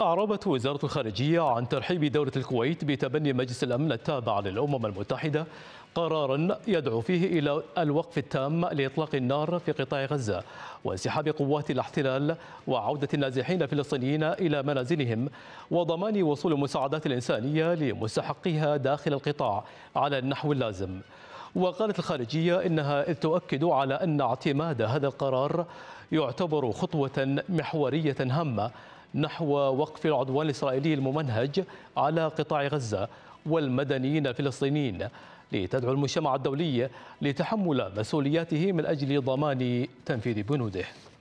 أعربت وزارة الخارجية عن ترحيب دولة الكويت بتبني مجلس الأمن التابع للأمم المتحدة قرارا يدعو فيه إلى الوقف التام لإطلاق النار في قطاع غزة وانسحاب قوات الاحتلال وعودة النازحين الفلسطينيين إلى منازلهم وضمان وصول المساعدات الإنسانية لمستحقيها داخل القطاع على النحو اللازم وقالت الخارجية إنها تؤكد على أن اعتماد هذا القرار يعتبر خطوة محورية هامة نحو وقف العدوان الإسرائيلي الممنهج على قطاع غزة والمدنيين الفلسطينيين لتدعو المجتمع الدولي لتحمل مسؤولياته من أجل ضمان تنفيذ بنوده